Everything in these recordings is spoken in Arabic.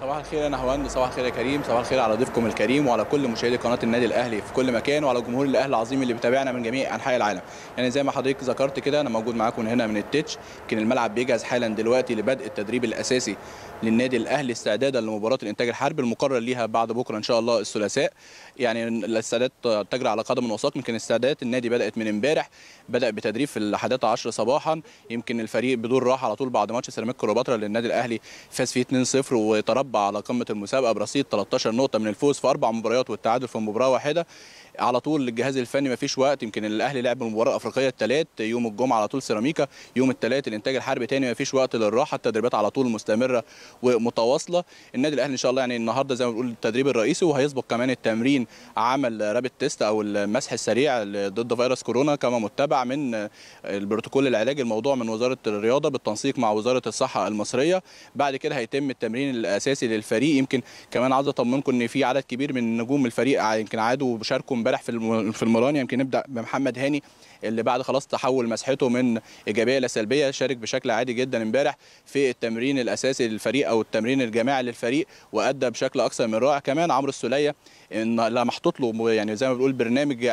صباح الخير يا نهواند صباح الخير يا كريم صباح الخير على ضيفكم الكريم وعلى كل مشاهدي قناه النادي الاهلي في كل مكان وعلى جمهور الاهلي العظيم اللي بيتابعنا من جميع انحاء العالم يعني زي ما حضرتك ذكرت كده انا موجود معاكم هنا من التتش يمكن الملعب بيجهز حالا دلوقتي لبدء التدريب الاساسي للنادي الاهلي استعدادا لمباراه الانتاج الحربي المقرر ليها بعد بكره ان شاء الله الثلاثاء يعني الاستعدادات تجري على قدم وساق يمكن استعدادات النادي بدات من امبارح بدا بتدريب في ال 11 صباحا يمكن الفريق بدون راحه على طول بعد ماتش سيراميكا كليوباترا للنادي الاهلي فاز فيه 2-0 تربع على قمه المسابقه برصيد 13 نقطه من الفوز في اربع مباريات والتعادل في مباراه واحده على طول للجهاز الفني ما فيش وقت يمكن الاهلي لعب المباراه الافريقيه الثلاث يوم الجمعه على طول سيراميكا يوم الثلاث الانتاج الحربي تاني ما فيش وقت للراحه التدريبات على طول مستمره ومتواصله النادي الاهلي ان شاء الله يعني النهارده زي ما بنقول التدريب الرئيسي وهيسبق كمان التمرين عمل رابط تيست او المسح السريع ضد فيروس كورونا كما متبع من البروتوكول العلاجي الموضوع من وزاره الرياضه بالتنسيق مع وزاره الصحه المصريه بعد كده هيتم التمرين الاساسي الاساسي للفريق يمكن كمان عايز اطمنكم ان في عدد كبير من نجوم الفريق يمكن عادوا وشاركوا امبارح في في المران يمكن نبدا بمحمد هاني اللي بعد خلاص تحول مسحته من ايجابيه لسلبيه شارك بشكل عادي جدا امبارح في التمرين الاساسي للفريق او التمرين الجماعي للفريق وادى بشكل اكثر من رائع كمان عمرو السوليه ان لا محطوط له يعني زي ما بنقول برنامج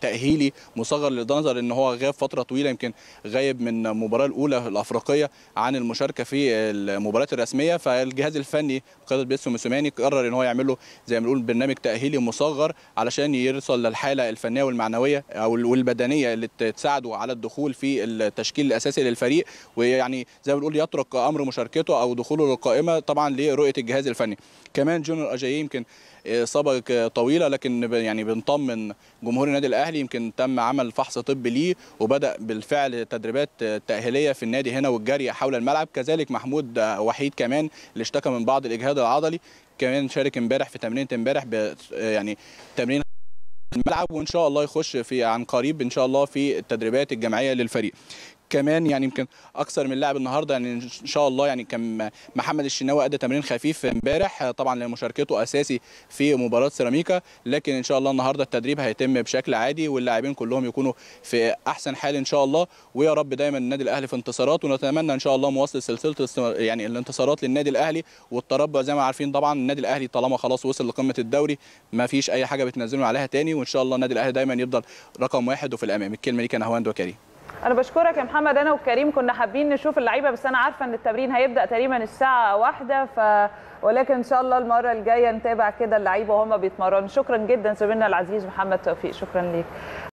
تأهيلي مصغر لنظر ان هو غاب فتره طويله يمكن غايب من المباراه الاولى الافريقيه عن المشاركه في المباريات الرسميه فالجهاز الفني قياده بيسو موسيماني قرر ان هو يعمل له زي ما بنقول برنامج تأهيلي مصغر علشان يرسل للحاله الفنيه والمعنويه او والبدنيه اللي تساعده على الدخول في التشكيل الاساسي للفريق ويعني زي ما بنقول يترك امر مشاركته او دخوله للقائمه طبعا لرؤيه الجهاز الفني كمان جونيور أجاي يمكن اصابه طويله لكن يعني بنطمن جمهور النادي النادي الاهلي يمكن تم عمل فحص طبي ليه وبدا بالفعل تدريبات تاهيليه في النادي هنا والجري حول الملعب كذلك محمود وحيد كمان اللي اشتكى من بعض الاجهاد العضلي كمان شارك امبارح في تمرينه امبارح يعني تمرين الملعب وان شاء الله يخش في عن قريب ان شاء الله في التدريبات الجماعيه للفريق كمان يعني يمكن اكثر من لاعب النهارده يعني ان شاء الله يعني كان محمد الشناوي ادى تمرين خفيف امبارح طبعا لمشاركته اساسي في مباراه سيراميكا لكن ان شاء الله النهارده التدريب هيتم بشكل عادي واللاعبين كلهم يكونوا في احسن حال ان شاء الله ويا رب دايما النادي الاهلي في انتصارات ونتمنى ان شاء الله مواصله سلسله يعني الانتصارات للنادي الاهلي والتربع زي ما عارفين طبعا النادي الاهلي طالما خلاص وصل لقمه الدوري ما فيش اي حاجه بتنزلوا عليها تاني وان شاء الله النادي الاهلي دايما يفضل رقم واحد وفي الامام الكلمه ليك انا هواند وكريم انا بشكرك يا محمد انا وكريم كنا حابين نشوف اللعيبه بس انا عارفه ان التمرين هيبدا تقريبا الساعه واحدة ف ولكن ان شاء الله المره الجايه نتابع كده اللعيبه وهم بيتمرنوا شكرا جدا زميلنا العزيز محمد توفيق شكرا ليك